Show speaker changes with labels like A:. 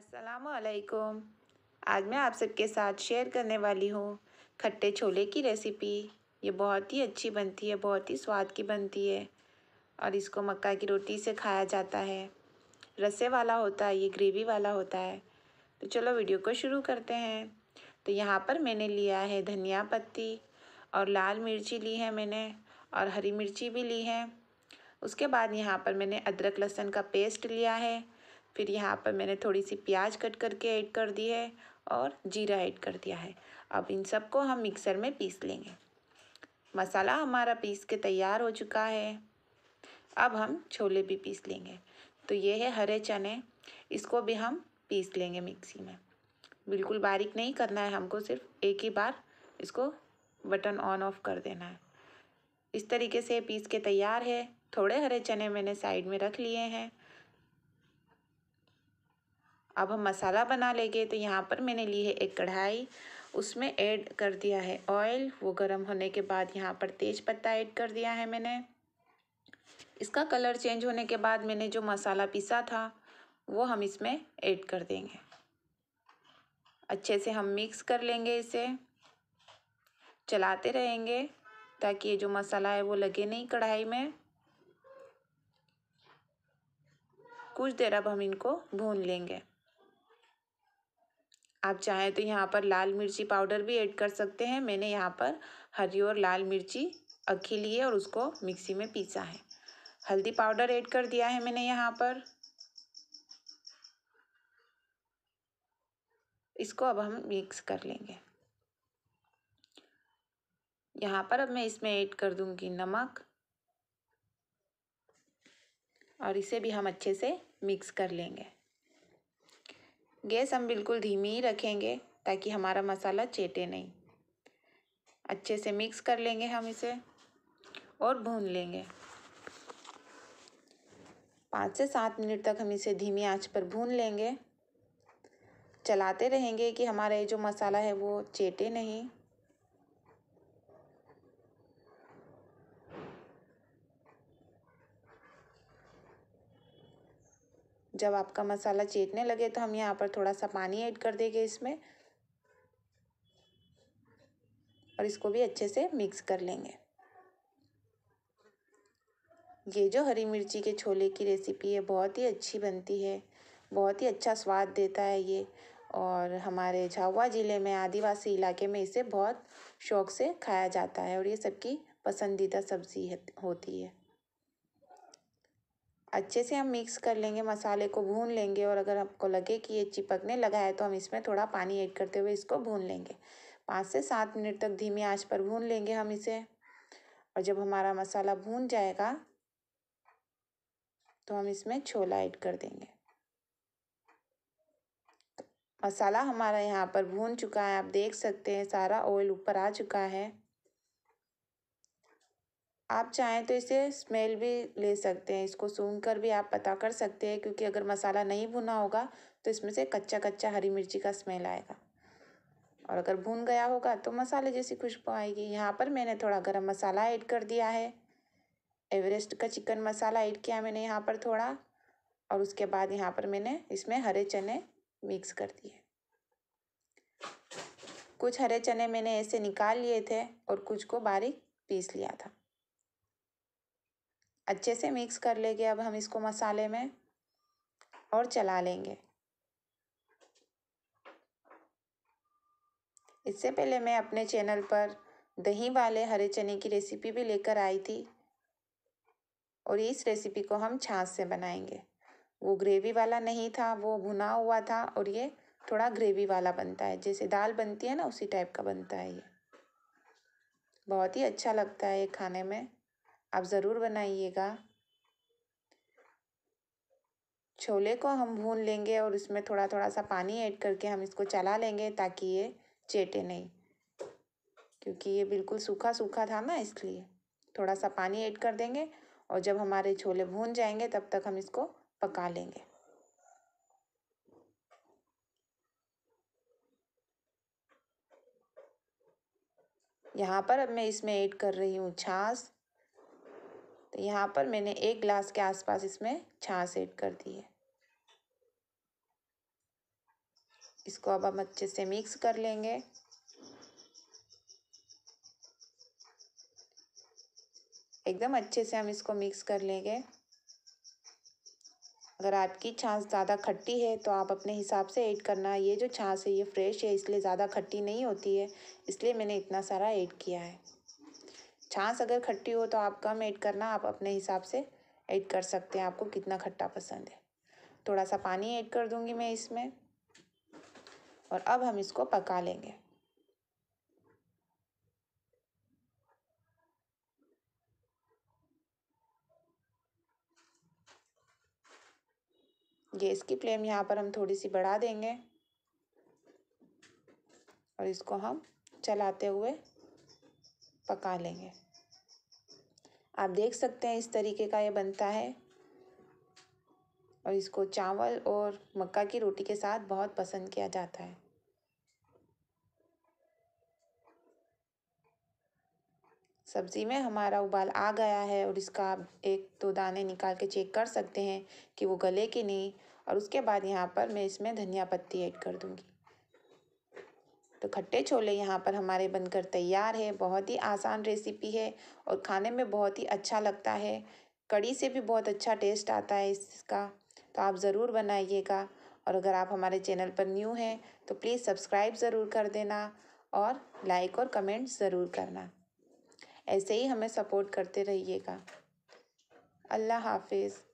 A: असलकुम आज मैं आप सबके साथ शेयर करने वाली हूँ खट्टे छोले की रेसिपी ये बहुत ही अच्छी बनती है बहुत ही स्वाद की बनती है और इसको मक्का की रोटी से खाया जाता है रसे वाला होता है ये ग्रेवी वाला होता है तो चलो वीडियो को शुरू करते हैं तो यहाँ पर मैंने लिया है धनिया पत्ती और लाल मिर्ची ली है मैंने और हरी मिर्ची भी ली है उसके बाद यहाँ पर मैंने अदरक लहसुन का पेस्ट लिया है फिर यहाँ पर मैंने थोड़ी सी प्याज कट करके ऐड कर दी है और जीरा ऐड कर दिया है अब इन सबको हम मिक्सर में पीस लेंगे मसाला हमारा पीस के तैयार हो चुका है अब हम छोले भी पीस लेंगे तो ये है हरे चने इसको भी हम पीस लेंगे मिक्सी में बिल्कुल बारीक नहीं करना है हमको सिर्फ एक ही बार इसको बटन ऑन ऑफ कर देना है इस तरीके से पीस के तैयार है थोड़े हरे चने मैंने साइड में रख लिए हैं अब हम मसाला बना लेंगे तो यहाँ पर मैंने ली है एक कढ़ाई उसमें ऐड कर दिया है ऑयल वो गर्म होने के बाद यहाँ पर तेज पत्ता ऐड कर दिया है मैंने इसका कलर चेंज होने के बाद मैंने जो मसाला पीसा था वो हम इसमें ऐड कर देंगे अच्छे से हम मिक्स कर लेंगे इसे चलाते रहेंगे ताकि ये जो मसाला है वो लगे नहीं कढ़ाई में कुछ देर अब हम इनको भून लेंगे आप चाहें तो यहाँ पर लाल मिर्ची पाउडर भी ऐड कर सकते हैं मैंने यहाँ पर हरी और लाल मिर्ची अखी ली है और उसको मिक्सी में पीसा है हल्दी पाउडर ऐड कर दिया है मैंने यहाँ पर इसको अब हम मिक्स कर लेंगे यहाँ पर अब मैं इसमें ऐड कर दूंगी नमक और इसे भी हम अच्छे से मिक्स कर लेंगे गैस हम बिल्कुल धीमी ही रखेंगे ताकि हमारा मसाला चेटे नहीं अच्छे से मिक्स कर लेंगे हम इसे और भून लेंगे पाँच से सात मिनट तक हम इसे धीमी आंच पर भून लेंगे चलाते रहेंगे कि हमारा ये जो मसाला है वो चेटे नहीं जब आपका मसाला चेतने लगे तो हम यहाँ पर थोड़ा सा पानी ऐड कर देंगे इसमें और इसको भी अच्छे से मिक्स कर लेंगे ये जो हरी मिर्ची के छोले की रेसिपी है बहुत ही अच्छी बनती है बहुत ही अच्छा स्वाद देता है ये और हमारे झाऊआ ज़िले में आदिवासी इलाके में इसे बहुत शौक़ से खाया जाता है और ये सबकी पसंदीदा सब्ज़ी होती है अच्छे से हम मिक्स कर लेंगे मसाले को भून लेंगे और अगर आपको लगे कि ये चिपकने लगा है तो हम इसमें थोड़ा पानी ऐड करते हुए इसको भून लेंगे पाँच से सात मिनट तक धीमी आंच पर भून लेंगे हम इसे और जब हमारा मसाला भून जाएगा तो हम इसमें छोला ऐड कर देंगे मसाला हमारा यहाँ पर भून चुका है आप देख सकते हैं सारा ऑयल ऊपर आ चुका है आप चाहें तो इसे स्मेल भी ले सकते हैं इसको सूंघ कर भी आप पता कर सकते हैं क्योंकि अगर मसाला नहीं भुना होगा तो इसमें से कच्चा कच्चा हरी मिर्ची का स्मेल आएगा और अगर भून गया होगा तो मसाले जैसी खुशबू आएगी यहाँ पर मैंने थोड़ा गर्म मसाला ऐड कर दिया है एवरेस्ट का चिकन मसाला ऐड किया मैंने यहाँ पर थोड़ा और उसके बाद यहाँ पर मैंने इसमें हरे चने मिक्स कर दिए कुछ हरे चने मैंने ऐसे निकाल लिए थे और कुछ को बारीक पीस लिया था अच्छे से मिक्स कर लेंगे अब हम इसको मसाले में और चला लेंगे इससे पहले मैं अपने चैनल पर दही वाले हरे चने की रेसिपी भी लेकर आई थी और इस रेसिपी को हम छाछ से बनाएंगे वो ग्रेवी वाला नहीं था वो भुना हुआ था और ये थोड़ा ग्रेवी वाला बनता है जैसे दाल बनती है ना उसी टाइप का बनता है ये बहुत ही अच्छा लगता है ये खाने में आप ज़रूर बनाइएगा छोले को हम भून लेंगे और इसमें थोड़ा थोड़ा सा पानी ऐड करके हम इसको चला लेंगे ताकि ये चेटे नहीं क्योंकि ये बिल्कुल सूखा सूखा था ना इसलिए थोड़ा सा पानी ऐड कर देंगे और जब हमारे छोले भून जाएंगे तब तक हम इसको पका लेंगे यहाँ पर अब मैं इसमें ऐड कर रही हूँ छाछ तो यहाँ पर मैंने एक ग्लास के आसपास इसमें छाछ ऐड कर दी है इसको अब हम अच्छे से मिक्स कर लेंगे एकदम अच्छे से हम इसको मिक्स कर लेंगे अगर आपकी छाछ ज़्यादा खट्टी है तो आप अपने हिसाब से ऐड करना ये जो छाछ है ये फ्रेश है इसलिए ज़्यादा खट्टी नहीं होती है इसलिए मैंने इतना सारा ऐड किया है छाँस अगर खट्टी हो तो आप कम ऐड करना आप अपने हिसाब से ऐड कर सकते हैं आपको कितना खट्टा पसंद है थोड़ा सा पानी ऐड कर दूंगी मैं इसमें और अब हम इसको पका लेंगे गैस की फ्लेम यहाँ पर हम थोड़ी सी बढ़ा देंगे और इसको हम चलाते हुए पका लेंगे आप देख सकते हैं इस तरीके का ये बनता है और इसको चावल और मक्का की रोटी के साथ बहुत पसंद किया जाता है सब्ज़ी में हमारा उबाल आ गया है और इसका आप एक दो दाने निकाल के चेक कर सकते हैं कि वो गले कि नहीं और उसके बाद यहाँ पर मैं इसमें धनिया पत्ती ऐड कर दूँगी तो खट्टे छोले यहाँ पर हमारे बनकर तैयार है बहुत ही आसान रेसिपी है और खाने में बहुत ही अच्छा लगता है कड़ी से भी बहुत अच्छा टेस्ट आता है इसका तो आप ज़रूर बनाइएगा और अगर आप हमारे चैनल पर न्यू हैं तो प्लीज़ सब्सक्राइब ज़रूर कर देना और लाइक और कमेंट ज़रूर करना ऐसे ही हमें सपोर्ट करते रहिएगा अल्लाह हाफिज़